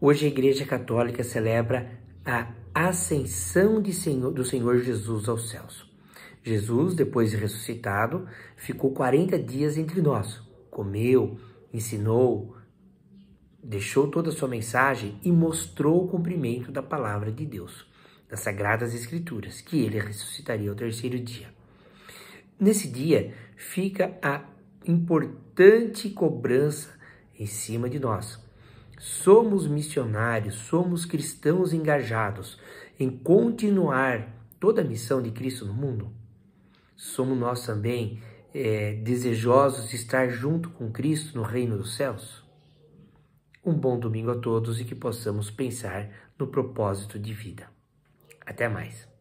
Hoje a Igreja Católica celebra a ascensão Senhor, do Senhor Jesus aos céus. Jesus, depois de ressuscitado, ficou 40 dias entre nós, comeu, ensinou, deixou toda a sua mensagem e mostrou o cumprimento da palavra de Deus, das Sagradas Escrituras, que ele ressuscitaria ao terceiro dia. Nesse dia fica a importante cobrança em cima de nós Somos missionários, somos cristãos engajados em continuar toda a missão de Cristo no mundo? Somos nós também é, desejosos de estar junto com Cristo no reino dos céus? Um bom domingo a todos e que possamos pensar no propósito de vida. Até mais!